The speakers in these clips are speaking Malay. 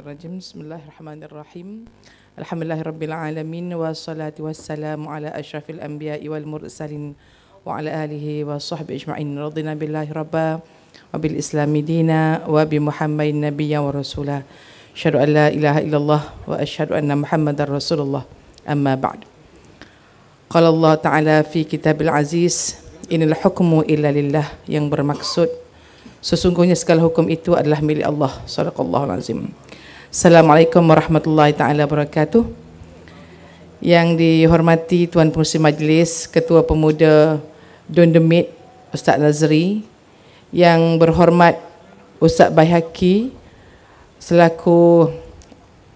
الرجيم بسم الله الرحمن الرحيم الحمد لله رب العالمين والصلاة والسلام على أشرف الأنبياء والمرسلين وعلى آله وصحبه أجمعين رضينا بالله ربا وبالإسلام دينا وبمحمد نبيا ورسولا أشهد أن لا إله إلا الله وأشهد أن محمدا رسول الله أما بعد قال الله تعالى في كتاب العزيز إن الحكم إلا لله ينبر مكسود Sesungguhnya segala hukum itu adalah milik Allah Sadaqallahul azim Assalamualaikum warahmatullahi taala wabarakatuh. Yang dihormati Tuan Pengerusi Majlis, Ketua Pemuda Don Demit, Ustaz Nazri, yang berhormat Ustaz Baihaki selaku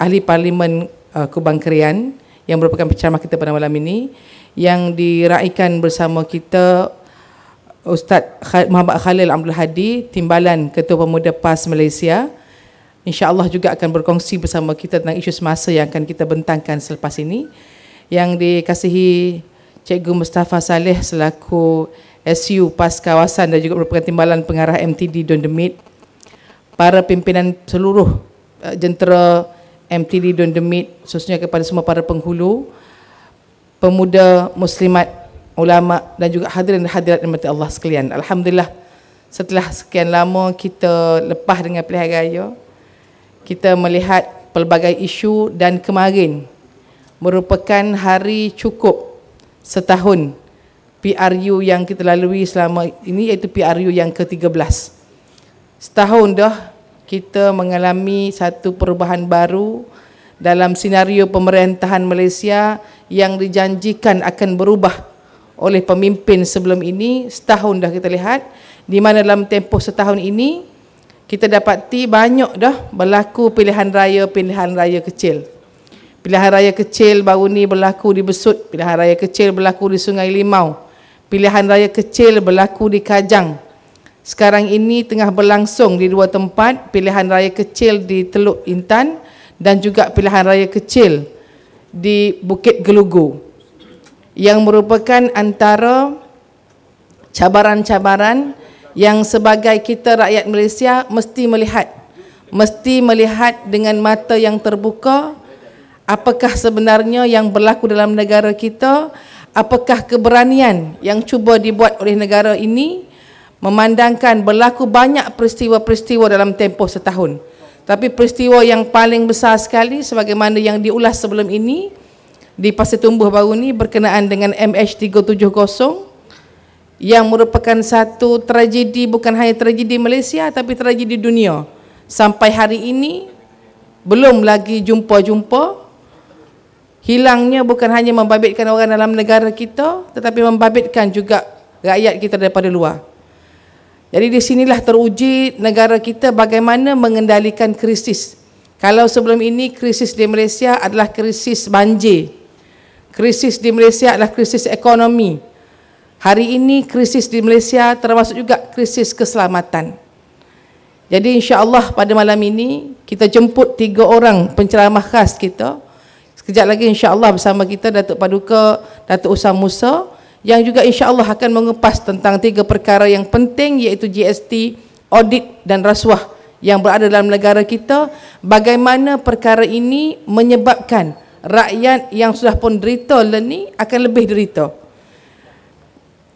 Ahli Parlimen uh, Kubang Kerian yang merupakan penceramah kita pada malam ini yang diraikan bersama kita Ustaz Muhammad Khalil Abdul Hadi, Timbalan Ketua Pemuda PAS Malaysia. InsyaAllah juga akan berkongsi bersama kita tentang isu semasa yang akan kita bentangkan selepas ini. Yang dikasihi Cikgu Mustafa Saleh selaku SU PAS Kawasan dan juga merupakan timbalan pengarah MTD Don Demit. Para pimpinan seluruh eh, jentera MTD Don Demit, khususnya kepada semua para penghulu, pemuda, muslimat, ulama dan juga hadirin dan hadirat yang Allah sekalian. Alhamdulillah, setelah sekian lama kita lepas dengan pilihan raya, kita melihat pelbagai isu dan kemarin merupakan hari cukup setahun PRU yang kita lalui selama ini iaitu PRU yang ke-13. Setahun dah kita mengalami satu perubahan baru dalam senario pemerintahan Malaysia yang dijanjikan akan berubah oleh pemimpin sebelum ini setahun dah kita lihat di mana dalam tempoh setahun ini kita dapati banyak dah berlaku pilihan raya-pilihan raya kecil. Pilihan raya kecil baru ni berlaku di Besut, pilihan raya kecil berlaku di Sungai Limau, pilihan raya kecil berlaku di Kajang. Sekarang ini tengah berlangsung di dua tempat, pilihan raya kecil di Teluk Intan dan juga pilihan raya kecil di Bukit Gelugu yang merupakan antara cabaran-cabaran yang sebagai kita rakyat Malaysia mesti melihat mesti melihat dengan mata yang terbuka apakah sebenarnya yang berlaku dalam negara kita apakah keberanian yang cuba dibuat oleh negara ini memandangkan berlaku banyak peristiwa-peristiwa dalam tempoh setahun tapi peristiwa yang paling besar sekali sebagaimana yang diulas sebelum ini di Pasir Tumbuh baru ini berkenaan dengan MH370 yang merupakan satu tragedi bukan hanya tragedi Malaysia tapi tragedi dunia sampai hari ini belum lagi jumpa-jumpa hilangnya bukan hanya membabitkan orang dalam negara kita tetapi membabitkan juga rakyat kita daripada luar jadi di sinilah teruji negara kita bagaimana mengendalikan krisis kalau sebelum ini krisis di Malaysia adalah krisis banjir krisis di Malaysia adalah krisis ekonomi Hari ini krisis di Malaysia termasuk juga krisis keselamatan. Jadi insya Allah pada malam ini kita jemput tiga orang penceramah khas kita. Sekejap lagi insya Allah bersama kita Datuk Paduka, Datuk Usam Musa yang juga insya Allah akan mengupas tentang tiga perkara yang penting iaitu GST, audit dan rasuah yang berada dalam negara kita bagaimana perkara ini menyebabkan rakyat yang sudah pun derita leni akan lebih derita.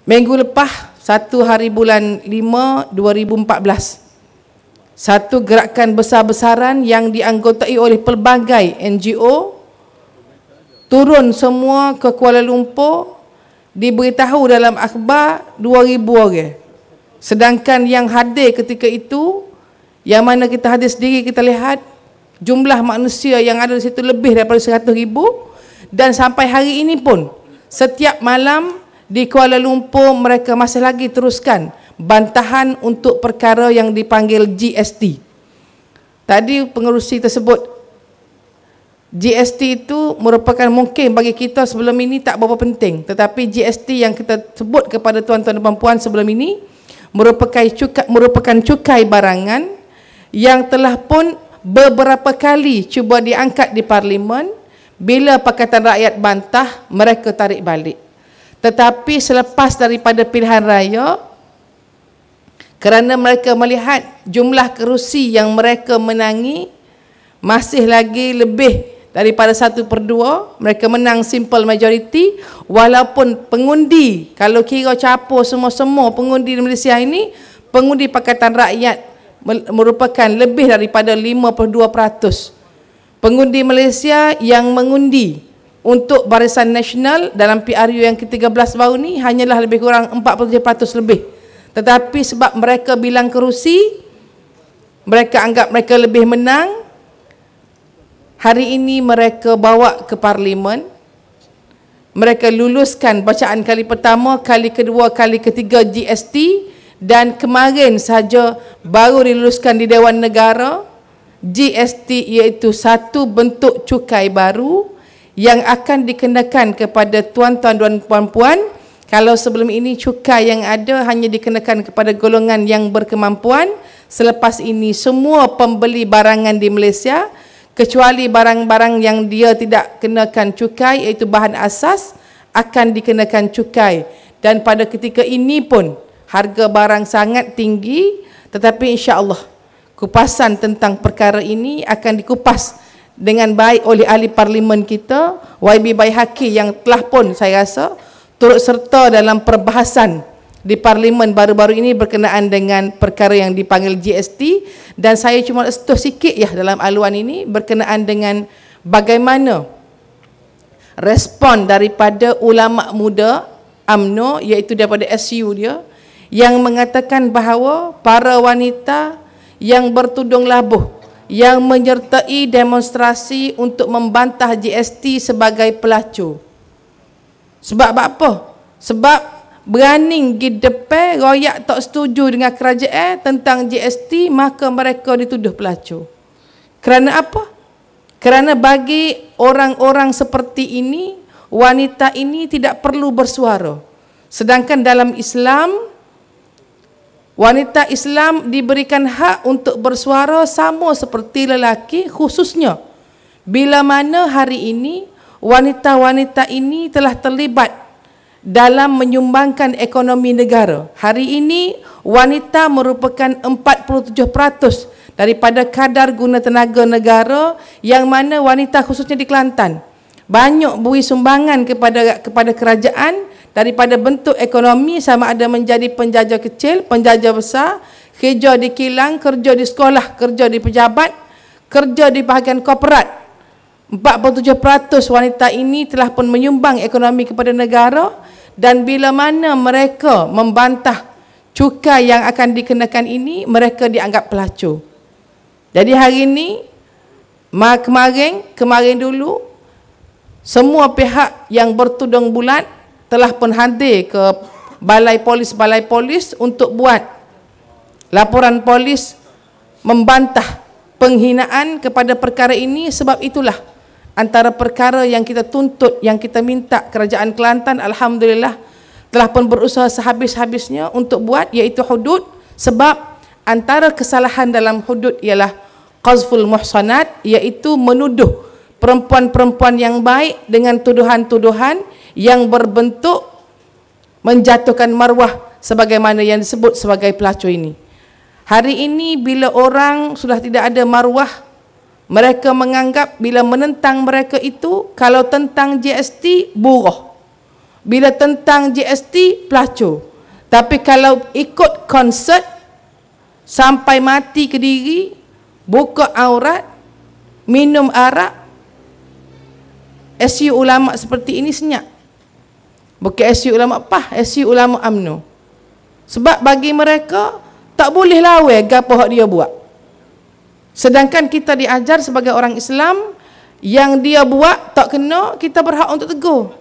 Minggu lepas, satu hari bulan 5, 2014, satu gerakan besar-besaran yang dianggotai oleh pelbagai NGO turun semua ke Kuala Lumpur diberitahu dalam akhbar 2000 orang. Sedangkan yang hadir ketika itu, yang mana kita hadir sendiri kita lihat jumlah manusia yang ada di situ lebih daripada 100 ribu dan sampai hari ini pun setiap malam di Kuala Lumpur mereka masih lagi teruskan bantahan untuk perkara yang dipanggil GST. Tadi pengerusi tersebut GST itu merupakan mungkin bagi kita sebelum ini tak berapa penting tetapi GST yang kita sebut kepada tuan-tuan dan puan-puan sebelum ini merupakan cukai, merupakan cukai barangan yang telah pun beberapa kali cuba diangkat di parlimen bila Pakatan Rakyat bantah mereka tarik balik tetapi selepas daripada pilihan raya, kerana mereka melihat jumlah kerusi yang mereka menangi masih lagi lebih daripada satu per dua, mereka menang simple majority, walaupun pengundi, kalau kira capur semua-semua pengundi di Malaysia ini, pengundi Pakatan Rakyat merupakan lebih daripada 52%. Pengundi Malaysia yang mengundi, untuk barisan nasional dalam PRU yang ke-13 baru ni hanyalah lebih kurang 47% lebih. Tetapi sebab mereka bilang kerusi, mereka anggap mereka lebih menang, hari ini mereka bawa ke parlimen, mereka luluskan bacaan kali pertama, kali kedua, kali ketiga GST dan kemarin saja baru diluluskan di Dewan Negara GST iaitu satu bentuk cukai Baru yang akan dikenakan kepada tuan-tuan dan puan-puan kalau sebelum ini cukai yang ada hanya dikenakan kepada golongan yang berkemampuan selepas ini semua pembeli barangan di Malaysia kecuali barang-barang yang dia tidak kenakan cukai iaitu bahan asas akan dikenakan cukai dan pada ketika ini pun harga barang sangat tinggi tetapi insya-Allah kupasan tentang perkara ini akan dikupas dengan baik oleh ahli parlimen kita YB Baihaki yang telah pun saya rasa turut serta dalam perbahasan di parlimen baru-baru ini berkenaan dengan perkara yang dipanggil GST dan saya cuma setuh sikit ya dalam aluan ini berkenaan dengan bagaimana respon daripada ulama muda AMNO iaitu daripada SU dia yang mengatakan bahawa para wanita yang bertudung labuh yang menyertai demonstrasi untuk membantah GST sebagai pelacur. Sebab apa? Sebab berani pergi depan royak tak setuju dengan kerajaan eh, tentang GST maka mereka dituduh pelacur. Kerana apa? Kerana bagi orang-orang seperti ini, wanita ini tidak perlu bersuara. Sedangkan dalam Islam, Wanita Islam diberikan hak untuk bersuara sama seperti lelaki khususnya bila mana hari ini wanita-wanita ini telah terlibat dalam menyumbangkan ekonomi negara. Hari ini wanita merupakan 47% daripada kadar guna tenaga negara yang mana wanita khususnya di Kelantan banyak bui sumbangan kepada kepada kerajaan daripada bentuk ekonomi sama ada menjadi penjaja kecil, penjaja besar, kerja di kilang, kerja di sekolah, kerja di pejabat, kerja di bahagian korporat. 47% wanita ini telah pun menyumbang ekonomi kepada negara dan bila mana mereka membantah cukai yang akan dikenakan ini, mereka dianggap pelacur. Jadi hari ini, kemarin, kemarin dulu, semua pihak yang bertudung bulat telah pun hadir ke balai polis-balai polis untuk buat laporan polis membantah penghinaan kepada perkara ini sebab itulah antara perkara yang kita tuntut yang kita minta kerajaan Kelantan Alhamdulillah telah pun berusaha sehabis-habisnya untuk buat iaitu hudud sebab antara kesalahan dalam hudud ialah qazful muhsanat iaitu menuduh perempuan-perempuan yang baik dengan tuduhan-tuduhan yang berbentuk menjatuhkan marwah sebagaimana yang disebut sebagai pelacur ini. Hari ini bila orang sudah tidak ada marwah, mereka menganggap bila menentang mereka itu kalau tentang GST buruh. Bila tentang GST pelacur. Tapi kalau ikut konsert sampai mati ke diri, buka aurat, minum arak, SU ulama seperti ini senyap. Bukan SU ulama PAH, SU ulama AMNO. Sebab bagi mereka, tak boleh lawe gapa yang dia buat. Sedangkan kita diajar sebagai orang Islam, yang dia buat tak kena, kita berhak untuk tegur.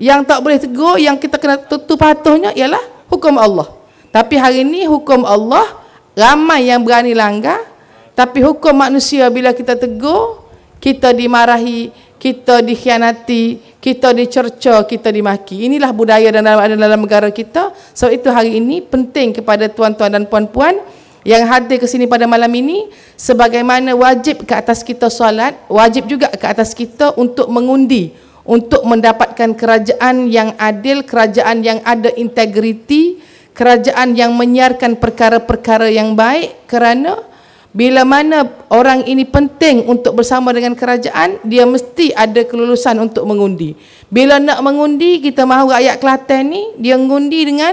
Yang tak boleh tegur, yang kita kena tutup patuhnya ialah hukum Allah. Tapi hari ini hukum Allah, ramai yang berani langgar, tapi hukum manusia bila kita tegur, kita dimarahi, kita dikhianati, kita dicerca, kita dimaki. Inilah budaya dan dalam dalam negara kita. So itu hari ini penting kepada tuan-tuan dan puan-puan yang hadir ke sini pada malam ini sebagaimana wajib ke atas kita solat, wajib juga ke atas kita untuk mengundi untuk mendapatkan kerajaan yang adil, kerajaan yang ada integriti, kerajaan yang menyiarkan perkara-perkara yang baik kerana bila mana orang ini penting untuk bersama dengan kerajaan, dia mesti ada kelulusan untuk mengundi. Bila nak mengundi, kita mahu rakyat Kelantan ni, dia mengundi dengan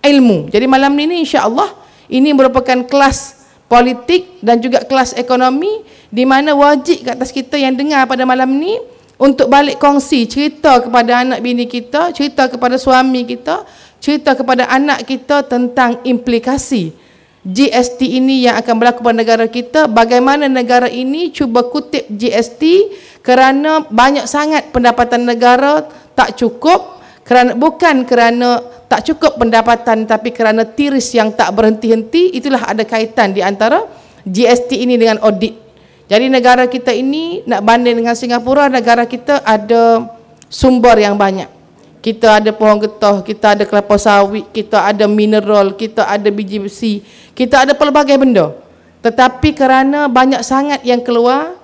ilmu. Jadi malam ini insya Allah ini merupakan kelas politik dan juga kelas ekonomi di mana wajib ke atas kita yang dengar pada malam ini untuk balik kongsi cerita kepada anak bini kita, cerita kepada suami kita, cerita kepada anak kita tentang implikasi implikasi GST ini yang akan berlaku pada negara kita bagaimana negara ini cuba kutip GST kerana banyak sangat pendapatan negara tak cukup kerana bukan kerana tak cukup pendapatan tapi kerana tiris yang tak berhenti-henti itulah ada kaitan di antara GST ini dengan audit jadi negara kita ini nak banding dengan Singapura negara kita ada sumber yang banyak kita ada pohon getah, kita ada kelapa sawit, kita ada mineral, kita ada biji besi, kita ada pelbagai benda. Tetapi kerana banyak sangat yang keluar,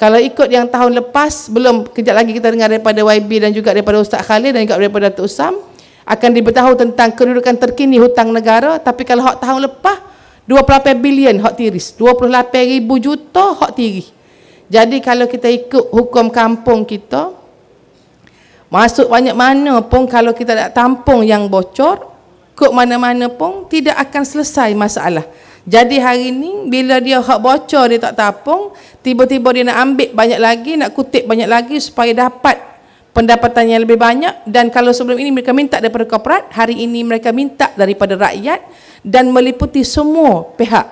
kalau ikut yang tahun lepas, belum kejap lagi kita dengar daripada YB dan juga daripada Ustaz Khalil dan juga daripada Datuk Usam, akan diberitahu tentang kedudukan terkini hutang negara, tapi kalau hak tahun lepas, 28 bilion hak tiris, 28 ribu juta hak tiris. Jadi kalau kita ikut hukum kampung kita, Masuk banyak mana pun kalau kita tak tampung yang bocor, kok mana-mana pun tidak akan selesai masalah. Jadi hari ini bila dia hak bocor dia tak tampung, tiba-tiba dia nak ambil banyak lagi, nak kutip banyak lagi supaya dapat pendapatan yang lebih banyak dan kalau sebelum ini mereka minta daripada korporat, hari ini mereka minta daripada rakyat dan meliputi semua pihak.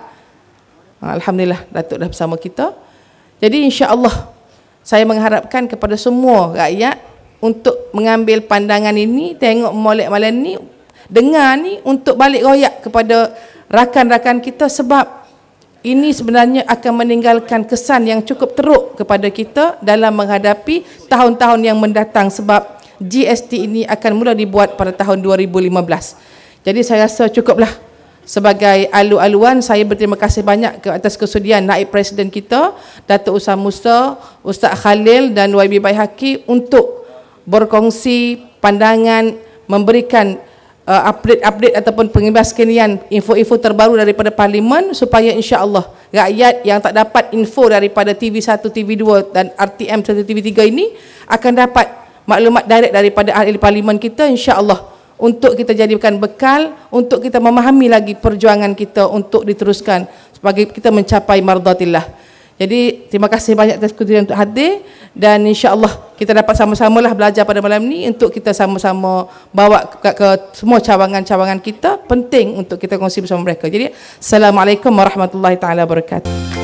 Ha, Alhamdulillah Datuk dah bersama kita. Jadi insya-Allah saya mengharapkan kepada semua rakyat untuk mengambil pandangan ini, tengok molek malam ni, dengar ni untuk balik royak kepada rakan-rakan kita sebab ini sebenarnya akan meninggalkan kesan yang cukup teruk kepada kita dalam menghadapi tahun-tahun yang mendatang sebab GST ini akan mula dibuat pada tahun 2015. Jadi saya rasa cukuplah sebagai alu-aluan saya berterima kasih banyak ke atas kesudian naib presiden kita Datuk Usam Musa, Ustaz Khalil dan YB Baihaki untuk berkongsi pandangan, memberikan update-update uh, ataupun pengimbas kenian info-info terbaru daripada parlimen supaya insya-Allah rakyat yang tak dapat info daripada TV1, TV2 dan RTM serta TV3 ini akan dapat maklumat direct daripada ahli parlimen kita insya-Allah untuk kita jadikan bekal untuk kita memahami lagi perjuangan kita untuk diteruskan sebagai kita mencapai mardatillah. Jadi terima kasih banyak atas kehadiran untuk hadir dan insya-Allah kita dapat sama sama lah belajar pada malam ni untuk kita sama-sama bawa ke, ke semua cawangan-cawangan kita penting untuk kita kongsi bersama mereka. Jadi assalamualaikum warahmatullahi taala wabarakatuh.